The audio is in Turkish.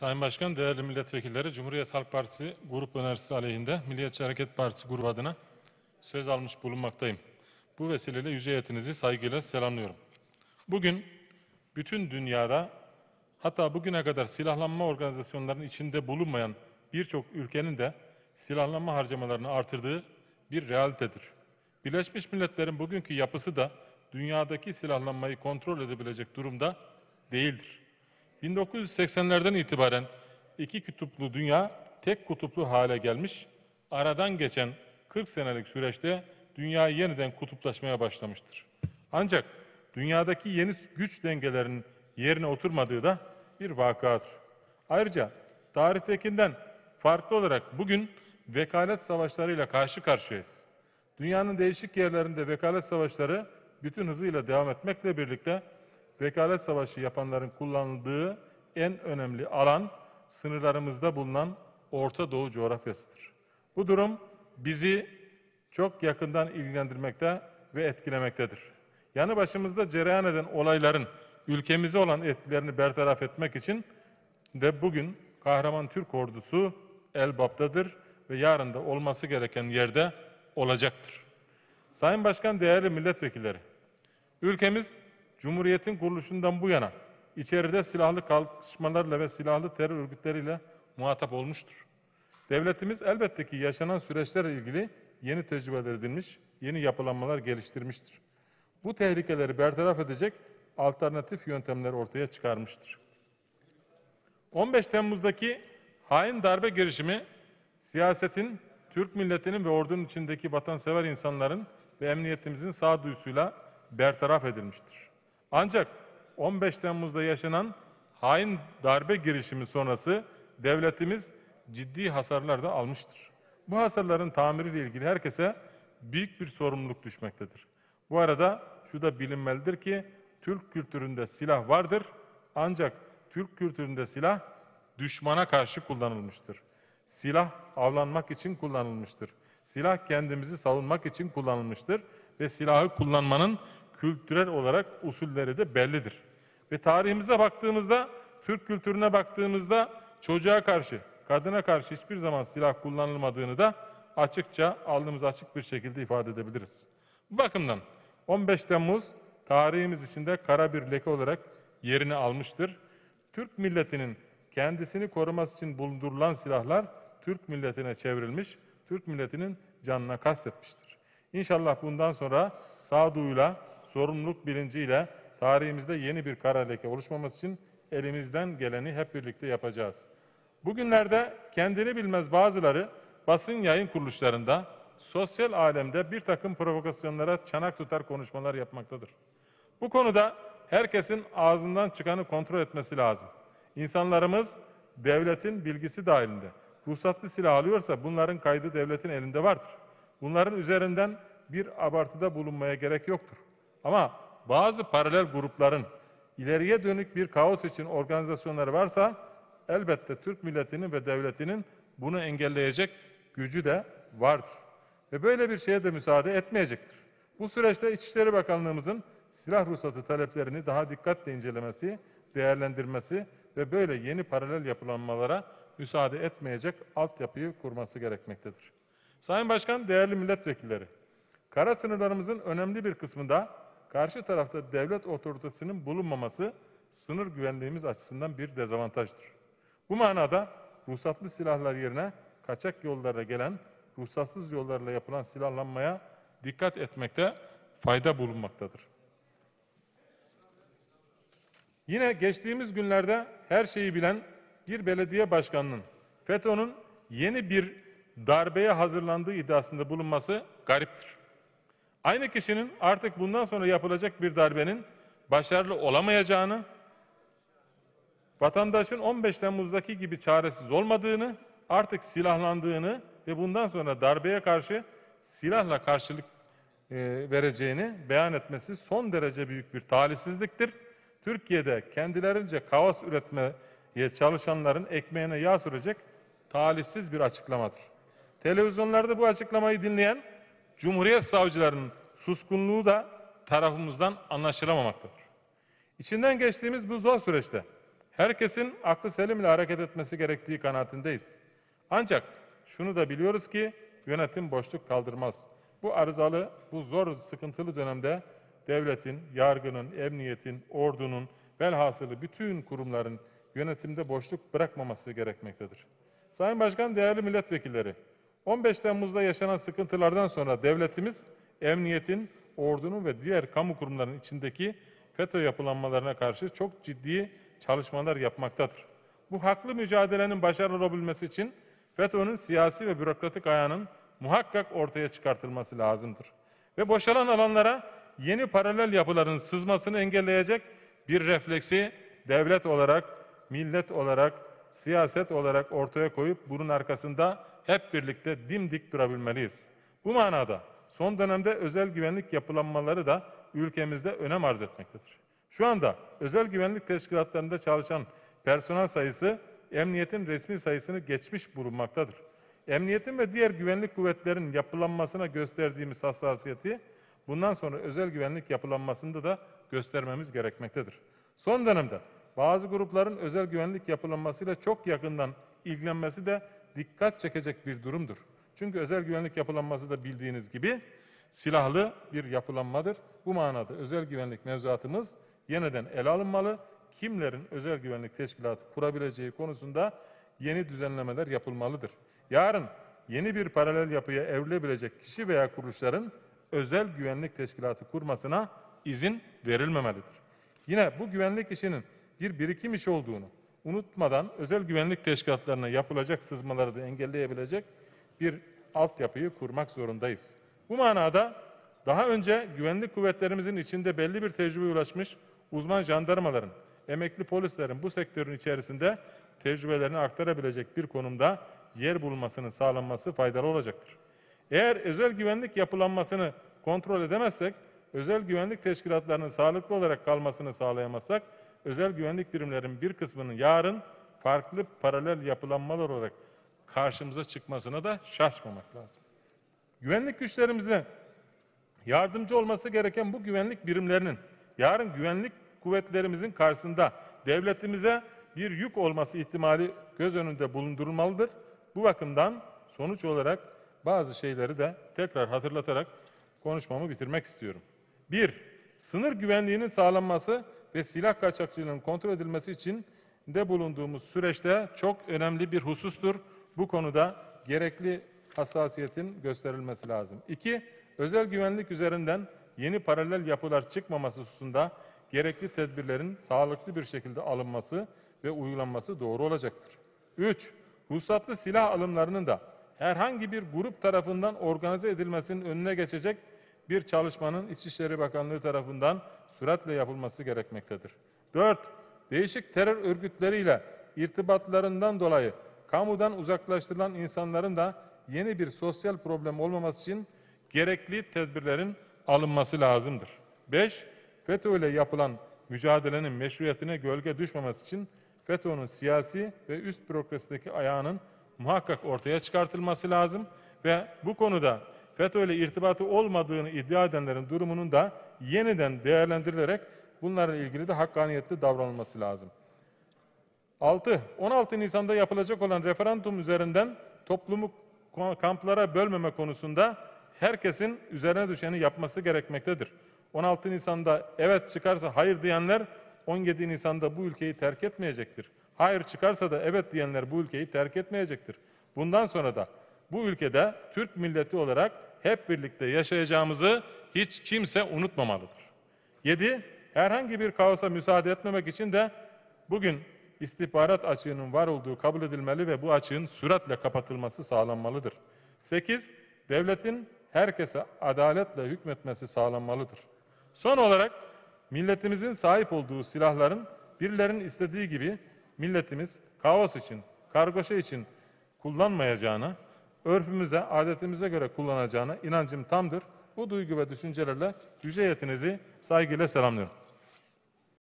Sayın Başkan, değerli milletvekilleri, Cumhuriyet Halk Partisi grup önerisi aleyhinde Milliyetçi Hareket Partisi grubu adına söz almış bulunmaktayım. Bu vesileyle yüce heyetinizi saygıyla selamlıyorum. Bugün bütün dünyada hatta bugüne kadar silahlanma organizasyonlarının içinde bulunmayan birçok ülkenin de silahlanma harcamalarını artırdığı bir realitedir. Birleşmiş Milletler'in bugünkü yapısı da dünyadaki silahlanmayı kontrol edebilecek durumda değildir. 1980'lerden itibaren iki kutuplu dünya tek kutuplu hale gelmiş, aradan geçen 40 senelik süreçte dünya yeniden kutuplaşmaya başlamıştır. Ancak dünyadaki yeni güç dengelerinin yerine oturmadığı da bir vakadır. Ayrıca tarihtekinden farklı olarak bugün vekalet savaşlarıyla karşı karşıyayız. Dünyanın değişik yerlerinde vekalet savaşları bütün hızıyla devam etmekle birlikte vekalet savaşı yapanların kullandığı en önemli alan sınırlarımızda bulunan Orta Doğu coğrafyasıdır. Bu durum bizi çok yakından ilgilendirmekte ve etkilemektedir. Yanı başımızda cereyan eden olayların ülkemize olan etkilerini bertaraf etmek için de bugün kahraman Türk ordusu Elbap'tadır ve yarın da olması gereken yerde olacaktır. Sayın Başkan, değerli milletvekilleri, ülkemiz Cumhuriyet'in kuruluşundan bu yana içeride silahlı kalkışmalarla ve silahlı terör örgütleriyle muhatap olmuştur. Devletimiz elbette ki yaşanan süreçlerle ilgili yeni tecrübeler edinmiş, yeni yapılanmalar geliştirmiştir. Bu tehlikeleri bertaraf edecek alternatif yöntemler ortaya çıkarmıştır. 15 Temmuz'daki hain darbe girişimi siyasetin, Türk milletinin ve ordunun içindeki vatansever insanların ve emniyetimizin sağduyusuyla bertaraf edilmiştir. Ancak 15 Temmuz'da yaşanan hain darbe girişimi sonrası devletimiz ciddi hasarlar da almıştır. Bu hasarların tamiriyle ilgili herkese büyük bir sorumluluk düşmektedir. Bu arada şu da bilinmelidir ki Türk kültüründe silah vardır ancak Türk kültüründe silah düşmana karşı kullanılmıştır. Silah avlanmak için kullanılmıştır. Silah kendimizi savunmak için kullanılmıştır ve silahı kullanmanın kültürel olarak usulleri de bellidir. Ve tarihimize baktığımızda, Türk kültürüne baktığımızda çocuğa karşı, kadına karşı hiçbir zaman silah kullanılmadığını da açıkça, alnımız açık bir şekilde ifade edebiliriz. Bu bakımdan 15 Temmuz tarihimiz içinde kara bir leke olarak yerini almıştır. Türk milletinin kendisini koruması için bulundurulan silahlar Türk milletine çevrilmiş, Türk milletinin canına kastetmiştir. İnşallah bundan sonra sağduyuyla sorumluluk bilinciyle tarihimizde yeni bir kara leke oluşmaması için elimizden geleni hep birlikte yapacağız. Bugünlerde kendini bilmez bazıları basın yayın kuruluşlarında, sosyal alemde bir takım provokasyonlara çanak tutar konuşmalar yapmaktadır. Bu konuda herkesin ağzından çıkanı kontrol etmesi lazım. İnsanlarımız devletin bilgisi dahilinde ruhsatlı silah alıyorsa bunların kaydı devletin elinde vardır. Bunların üzerinden bir abartıda bulunmaya gerek yoktur. Ama bazı paralel grupların ileriye dönük bir kaos için organizasyonları varsa elbette Türk milletinin ve devletinin bunu engelleyecek gücü de vardır. Ve böyle bir şeye de müsaade etmeyecektir. Bu süreçte İçişleri Bakanlığımızın silah ruhsatı taleplerini daha dikkatle incelemesi, değerlendirmesi ve böyle yeni paralel yapılanmalara müsaade etmeyecek altyapıyı kurması gerekmektedir. Sayın Başkan, değerli milletvekilleri, kara sınırlarımızın önemli bir kısmında karşı tarafta devlet otoritesinin bulunmaması sınır güvenliğimiz açısından bir dezavantajdır. Bu manada ruhsatlı silahlar yerine kaçak yollara gelen ruhsatsız yollarla yapılan silahlanmaya dikkat etmekte fayda bulunmaktadır. Yine geçtiğimiz günlerde her şeyi bilen bir belediye başkanının FETÖ'nün yeni bir darbeye hazırlandığı iddiasında bulunması gariptir. Aynı kişinin artık bundan sonra yapılacak bir darbenin başarılı olamayacağını, vatandaşın 15 Temmuz'daki gibi çaresiz olmadığını, artık silahlandığını ve bundan sonra darbeye karşı silahla karşılık e, vereceğini beyan etmesi son derece büyük bir talihsizliktir. Türkiye'de kendilerince kaos üretmeye çalışanların ekmeğine yağ sürecek talihsiz bir açıklamadır. Televizyonlarda bu açıklamayı dinleyen Cumhuriyet savcılarının suskunluğu da tarafımızdan anlaşılamamaktadır. İçinden geçtiğimiz bu zor süreçte herkesin aklı selimle hareket etmesi gerektiği kanaatindeyiz. Ancak şunu da biliyoruz ki yönetim boşluk kaldırmaz. Bu arızalı, bu zor, sıkıntılı dönemde devletin, yargının, emniyetin, ordunun, velhasılı bütün kurumların yönetimde boşluk bırakmaması gerekmektedir. Sayın Başkan, değerli milletvekilleri, 15 Temmuz'da yaşanan sıkıntılardan sonra devletimiz emniyetin, ordunun ve diğer kamu kurumlarının içindeki FETÖ yapılanmalarına karşı çok ciddi çalışmalar yapmaktadır. Bu haklı mücadelenin başarılı olabilmesi için FETÖ'nün siyasi ve bürokratik ayağının muhakkak ortaya çıkartılması lazımdır. Ve boşalan alanlara yeni paralel yapıların sızmasını engelleyecek bir refleksi devlet olarak, millet olarak, siyaset olarak ortaya koyup bunun arkasında hep birlikte dimdik durabilmeliyiz. Bu manada son dönemde özel güvenlik yapılanmaları da ülkemizde önem arz etmektedir. Şu anda özel güvenlik teşkilatlarında çalışan personel sayısı emniyetin resmi sayısını geçmiş bulunmaktadır. Emniyetin ve diğer güvenlik kuvvetlerin yapılanmasına gösterdiğimiz hassasiyeti bundan sonra özel güvenlik yapılanmasında da göstermemiz gerekmektedir. Son dönemde bazı grupların özel güvenlik yapılanmasıyla çok yakından ilgilenmesi de dikkat çekecek bir durumdur. Çünkü özel güvenlik yapılanması da bildiğiniz gibi silahlı bir yapılanmadır. Bu manada özel güvenlik mevzuatımız yeniden ele alınmalı. Kimlerin özel güvenlik teşkilatı kurabileceği konusunda yeni düzenlemeler yapılmalıdır. Yarın yeni bir paralel yapıya evrilebilecek kişi veya kuruluşların özel güvenlik teşkilatı kurmasına izin verilmemelidir. Yine bu güvenlik işinin bir birikim iş olduğunu unutmadan özel güvenlik teşkilatlarına yapılacak sızmaları da engelleyebilecek bir altyapıyı kurmak zorundayız. Bu manada daha önce güvenlik kuvvetlerimizin içinde belli bir tecrübe ulaşmış uzman jandarmaların, emekli polislerin bu sektörün içerisinde tecrübelerini aktarabilecek bir konumda yer bulmasının sağlanması faydalı olacaktır. Eğer özel güvenlik yapılanmasını kontrol edemezsek, özel güvenlik teşkilatlarının sağlıklı olarak kalmasını sağlayamazsak, özel güvenlik birimlerinin bir kısmının yarın farklı paralel yapılanmalar olarak karşımıza çıkmasına da şaşmamak lazım. Güvenlik güçlerimize yardımcı olması gereken bu güvenlik birimlerinin yarın güvenlik kuvvetlerimizin karşısında devletimize bir yük olması ihtimali göz önünde bulundurulmalıdır. Bu bakımdan sonuç olarak bazı şeyleri de tekrar hatırlatarak konuşmamı bitirmek istiyorum. Bir, sınır güvenliğinin sağlanması ve silah kaçakçılığının kontrol edilmesi için de bulunduğumuz süreçte çok önemli bir husustur. Bu konuda gerekli hassasiyetin gösterilmesi lazım. İki, özel güvenlik üzerinden yeni paralel yapılar çıkmaması hususunda gerekli tedbirlerin sağlıklı bir şekilde alınması ve uygulanması doğru olacaktır. Üç, ruhsatlı silah alımlarının da herhangi bir grup tarafından organize edilmesinin önüne geçecek bir çalışmanın İçişleri Bakanlığı tarafından süratle yapılması gerekmektedir. 4. Değişik terör örgütleriyle irtibatlarından dolayı kamudan uzaklaştırılan insanların da yeni bir sosyal problem olmaması için gerekli tedbirlerin alınması lazımdır. 5. FETÖ ile yapılan mücadelenin meşruiyetine gölge düşmemesi için FETÖ'nün siyasi ve üst bürokrasideki ayağının muhakkak ortaya çıkartılması lazım ve bu konuda FETÖ ile irtibatı olmadığını iddia edenlerin durumunun da yeniden değerlendirilerek bunlarla ilgili de hakkaniyetli davranılması lazım. 6. 16 Nisan'da yapılacak olan referandum üzerinden toplumu kamplara bölmeme konusunda herkesin üzerine düşeni yapması gerekmektedir. 16 Nisan'da evet çıkarsa hayır diyenler 17 Nisan'da bu ülkeyi terk etmeyecektir. Hayır çıkarsa da evet diyenler bu ülkeyi terk etmeyecektir. Bundan sonra da bu ülkede Türk milleti olarak hep birlikte yaşayacağımızı hiç kimse unutmamalıdır. 7. Herhangi bir kaosa müsaade etmemek için de bugün istihbarat açığının var olduğu kabul edilmeli ve bu açığın süratle kapatılması sağlanmalıdır. 8. Devletin herkese adaletle hükmetmesi sağlanmalıdır. Son olarak milletimizin sahip olduğu silahların birilerinin istediği gibi milletimiz kaos için, kargaşa için kullanmayacağına, örfümüze, adetimize göre kullanacağına inancım tamdır. Bu duygu ve düşüncelerle yüce heyetinizi saygıyla selamlıyorum.